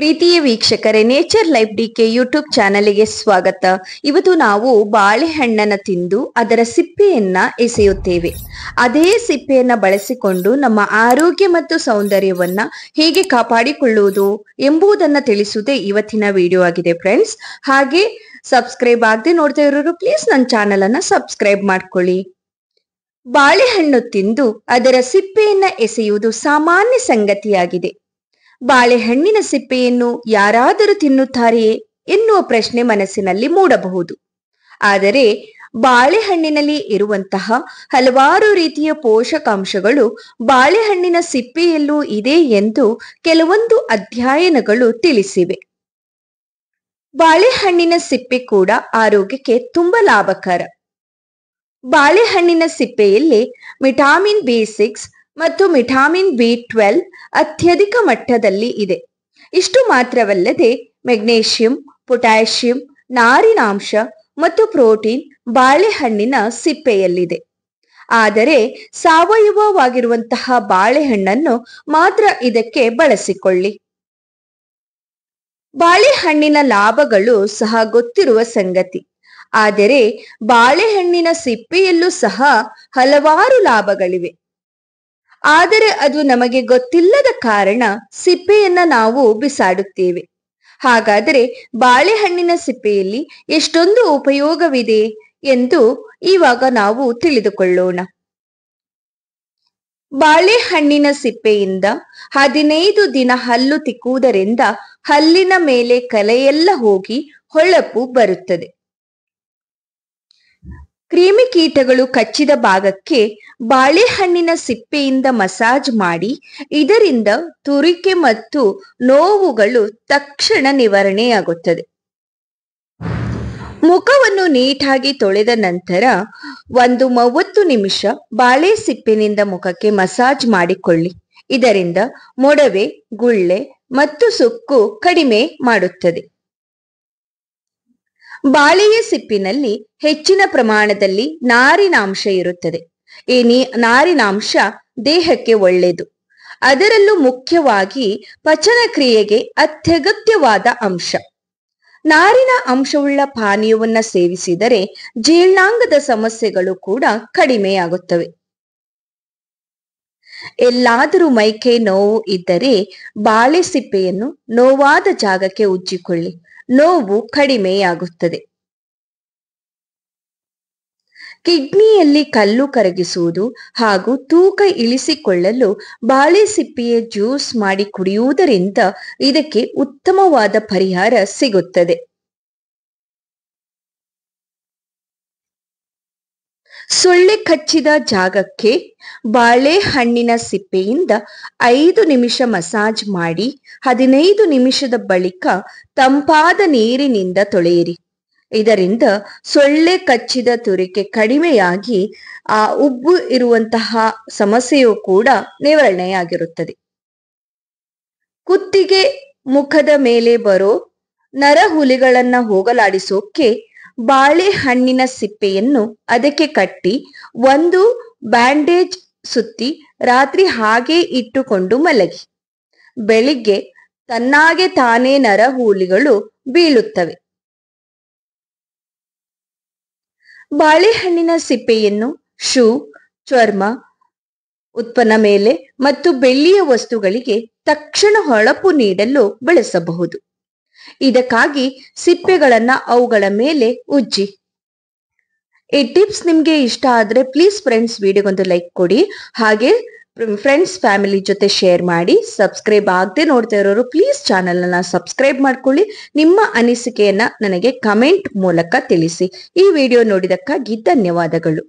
ಪ್ರೀತಿಯ ವೀಕ್ಷಕರೇ nature life D K YouTube ಚಾನಲ್ಗೆ ಸ್ವಾಗತ ಇವತ್ತು ನಾವು ಬಾಳೆಹಣ್ಣನ್ನು ತಿಂದು ಅದರ ಸಿಪ್ಪೆಯನ್ನ ಎಸೆಯುತ್ತೇವೆ ಅದೇ ಸಿಪ್ಪೆಯನ್ನ ಬಳಸಿಕೊಂಡು ನಮ್ಮ ಆರೋಗ್ಯ ಮತ್ತು ಸೌಂದರ್ಯವನ್ನ ಹೇಗೆ ಕಾಪಾಡಿಕೊಳ್ಳುವುದು ಎಂಬುದನ್ನು ತಿಳಿಸುವುದೇ ಇವತ್ತಿನ ವಿಡಿಯೋ ಆಗಿದೆ ಫ್ರೆಂಡ್ಸ್ ಹಾಗೆ ಸಬ್ಸ್ಕ್ರೈಬ್ ಆಗದೆ ನೋಡ್ತಾ ಇರೋರು ಪ್ಲೀಸ್ ನನ್ನ ಚಾನಲ್ ಅನ್ನ ಸಬ್ಸ್ಕ್ರೈಬ್ ಮಾಡ್ಕೊಳ್ಳಿ ಬಾಳೆಹಣ್ಣು ತಿಂದು ಅದರ ಸಿಪ್ಪೆಯನ್ನ ಎಸೆಯುವುದು ಸಾಮಾನ್ಯ ಸಂಗತಿಯಾಗಿದೆ ಬಾಳೆಹಣ್ಣಿನ ಸಿಪ್ಪೆಯನ್ನು ಯಾರಾದರೂ ತಿನ್ನುತ್ತಾರೆಯೇ ಎನ್ನುವ ಪ್ರಶ್ನೆ ಮನಸ್ಸಿನಲ್ಲಿ ಮೂಡಬಹುದು ಆದರೆ ಬಾಳೆಹಣ್ಣಿನಲ್ಲಿ ಇರುವಂತಹ ಹಲವಾರು ರೀತಿಯ ಪೋಷಕಾಂಶಗಳು ಬಾಳೆಹಣ್ಣಿನ ಸಿಪ್ಪೆಯಲ್ಲೂ ಇದೆ ಎಂದು ಕೆಲವೊಂದು ಅಧ್ಯಯನಗಳು ತಿಳಿಸಿವೆ ಬಾಳೆಹಣ್ಣಿನ ಸಿಪ್ಪೆ ಕೂಡ ಆರೋಗ್ಯಕ್ಕೆ ತುಂಬಾ ಲಾಭಕರ ಬಾಳೆಹಣ್ಣಿನ ಸಿಪ್ಪೆಯಲ್ಲಿ ವಿಟಾಮಿನ್ ಬಿ ಸಿಕ್ಸ್ ಮತ್ತು ವಿಟಾಮಿನ್ ಬಿ ಟ್ವೆಲ್ವ್ ಅತ್ಯಧಿಕ ಮಟ್ಟದಲ್ಲಿ ಇದೆ ಇಷ್ಟು ಮಾತ್ರವಲ್ಲದೆ ಮೆಗ್ನೇಷಿಯಂ ಪೊಟ್ಯಾಷಿಯಂ ನಾರಿನಾಂಶ ಮತ್ತು ಪ್ರೋಟೀನ್ ಬಾಳೆಹಣ್ಣಿನ ಸಿಪ್ಪೆಯಲ್ಲಿದೆ ಆದರೆ ಸಾವಯವವಾಗಿರುವಂತಹ ಬಾಳೆಹಣ್ಣನ್ನು ಮಾತ್ರ ಇದಕ್ಕೆ ಬಳಸಿಕೊಳ್ಳಿ ಬಾಳೆಹಣ್ಣಿನ ಲಾಭಗಳು ಸಹ ಗೊತ್ತಿರುವ ಸಂಗತಿ ಆದರೆ ಬಾಳೆಹಣ್ಣಿನ ಸಿಪ್ಪೆಯಲ್ಲೂ ಸಹ ಹಲವಾರು ಲಾಭಗಳಿವೆ ಆದರೆ ಅದು ನಮಗೆ ಗೊತ್ತಿಲ್ಲದ ಕಾರಣ ಸಿಪ್ಪೆಯನ್ನ ನಾವು ಬಿಸಾಡುತ್ತೇವೆ ಹಾಗಾದರೆ ಬಾಳೆಹಣ್ಣಿನ ಸಿಪ್ಪೆಯಲ್ಲಿ ಎಷ್ಟೊಂದು ಉಪಯೋಗವಿದೆ ಎಂದು ಇವಾಗ ನಾವು ತಿಳಿದುಕೊಳ್ಳೋಣ ಬಾಳೆಹಣ್ಣಿನ ಸಿಪ್ಪೆಯಿಂದ ಹದಿನೈದು ದಿನ ಹಲ್ಲು ತಿಕ್ಕುವುದರಿಂದ ಹಲ್ಲಿನ ಮೇಲೆ ಕಲೆಯೆಲ್ಲ ಹೋಗಿ ಹೊಳಪು ಬರುತ್ತದೆ ಕ್ರಿಮಿ ಕೀಟಗಳು ಕಚ್ಚಿದ ಭಾಗಕ್ಕೆ ಬಾಳೆಹಣ್ಣಿನ ಸಿಪ್ಪೆಯಿಂದ ಮಸಾಜ್ ಮಾಡಿ ಇದರಿಂದ ತುರಿಕೆ ಮತ್ತು ನೋವುಗಳು ತಕ್ಷಣ ನಿವಾರಣೆಯಾಗುತ್ತದೆ ಮುಖವನ್ನು ನೀಟಾಗಿ ತೊಳೆದ ನಂತರ ಒಂದು ಮೂವತ್ತು ನಿಮಿಷ ಬಾಳೆ ಸಿಪ್ಪಿನಿಂದ ಮುಖಕ್ಕೆ ಮಸಾಜ್ ಮಾಡಿಕೊಳ್ಳಿ ಇದರಿಂದ ಮೊಡವೆ ಗುಳ್ಳೆ ಮತ್ತು ಸುಕ್ಕು ಕಡಿಮೆ ಮಾಡುತ್ತದೆ ಬಾಳೆಯ ಸಿಪ್ಪಿನಲ್ಲಿ ಹೆಚ್ಚಿನ ಪ್ರಮಾಣದಲ್ಲಿ ನಾರಿನಾಂಶ ಇರುತ್ತದೆ ಈ ನಾರಿನಾಂಶ ದೇಹಕ್ಕೆ ಒಳ್ಳೆಯದು ಅದರಲ್ಲೂ ಮುಖ್ಯವಾಗಿ ಪಚನ ಕ್ರಿಯೆಗೆ ಅತ್ಯಗತ್ಯವಾದ ಅಂಶ ನಾರಿನ ಅಂಶವುಳ್ಳ ಪಾನೀಯವನ್ನ ಸೇವಿಸಿದರೆ ಜೀರ್ಣಾಂಗದ ಸಮಸ್ಯೆಗಳು ಕೂಡ ಕಡಿಮೆಯಾಗುತ್ತವೆ ಎಲ್ಲಾದರೂ ಮೈಕೆ ನೋವು ಇದ್ದರೆ ಬಾಳೆಸಿಪ್ಪೆಯನ್ನು ನೋವಾದ ಜಾಗಕ್ಕೆ ಉಜ್ಜಿಕೊಳ್ಳಿ ನೋವು ಕಡಿಮೆಯಾಗುತ್ತದೆ ಕಿಡ್ನಿಯಲ್ಲಿ ಕಲ್ಲು ಕರಗಿಸುವುದು ಹಾಗೂ ತೂಕ ಇಳಿಸಿಕೊಳ್ಳಲು ಬಾಳೆಸಿಪ್ಪೆಯ ಜ್ಯೂಸ್ ಮಾಡಿ ಕುಡಿಯುವುದರಿಂದ ಇದಕ್ಕೆ ಉತ್ತಮವಾದ ಪರಿಹಾರ ಸಿಗುತ್ತದೆ ಸೊಳ್ಳೆ ಕಚ್ಚಿದ ಜಾಗಕ್ಕೆ ಬಾಳೆಹಣ್ಣಿನ ಸಿಪ್ಪೆಯಿಂದ ಐದು ನಿಮಿಷ ಮಸಾಜ್ ಮಾಡಿ ಹದಿನೈದು ನಿಮಿಷದ ಬಳಿಕ ತಂಪಾದ ನೀರಿನಿಂದ ತೊಳೆಯಿರಿ ಇದರಿಂದ ಸೊಳ್ಳೆ ಕಚ್ಚಿದ ತುರಿಕೆ ಕಡಿಮೆಯಾಗಿ ಆ ಉಬ್ಬು ಇರುವಂತಹ ಸಮಸ್ಯೆಯು ಕೂಡ ನಿವಾರಣೆಯಾಗಿರುತ್ತದೆ ಕುತ್ತಿಗೆ ಮುಖದ ಮೇಲೆ ಬರೋ ಹುಲಿಗಳನ್ನ ಹೋಗಲಾಡಿಸೋಕೆ ಬಾಳೆಹಣ್ಣಿನ ಸಿಪ್ಪೆಯನ್ನು ಅದಕ್ಕೆ ಕಟ್ಟಿ ಒಂದು ಬ್ಯಾಂಡೇಜ್ ಸುತ್ತಿ ರಾತ್ರಿ ಹಾಗೆ ಇಟ್ಟುಕೊಂಡು ಮಲಗಿ ಬೆಳಿಗ್ಗೆ ತನ್ನಾಗೆ ತಾನೇ ನರಹೂಳಿಗಳು ಬೀಳುತ್ತವೆ ಬಾಳೆಹಣ್ಣಿನ ಸಿಪ್ಪೆಯನ್ನು ಶೂ ಚರ್ಮ ಉತ್ಪನ್ನ ಮೇಲೆ ಮತ್ತು ಬೆಳ್ಳಿಯ ವಸ್ತುಗಳಿಗೆ ತಕ್ಷಣ ಹೊಳಪು ನೀಡಲು ಬಳಸಬಹುದು ಇದಕ್ಕಾಗಿ ಸಿಪ್ಪೆಗಳನ್ನ ಅವುಗಳ ಮೇಲೆ ಉಜ್ಜಿ ಈ ಟಿಪ್ಸ್ ನಿಮಗೆ ಇಷ್ಟ ಆದ್ರೆ ಪ್ಲೀಸ್ ಫ್ರೆಂಡ್ಸ್ ವಿಡಿಯೋಗೊಂದು ಲೈಕ್ ಕೊಡಿ ಹಾಗೆ ಫ್ರೆಂಡ್ಸ್ ಫ್ಯಾಮಿಲಿ ಜೊತೆ ಶೇರ್ ಮಾಡಿ ಸಬ್ಸ್ಕ್ರೈಬ್ ಆಗದೆ ನೋಡ್ತಾ ಇರೋರು ಪ್ಲೀಸ್ ಚಾನಲನ್ನು ಸಬ್ಸ್ಕ್ರೈಬ್ ಮಾಡ್ಕೊಳ್ಳಿ ನಿಮ್ಮ ಅನಿಸಿಕೆಯನ್ನು ನನಗೆ ಕಮೆಂಟ್ ಮೂಲಕ ತಿಳಿಸಿ ಈ ವಿಡಿಯೋ ನೋಡಿದಕ್ಕಾಗಿ ಧನ್ಯವಾದಗಳು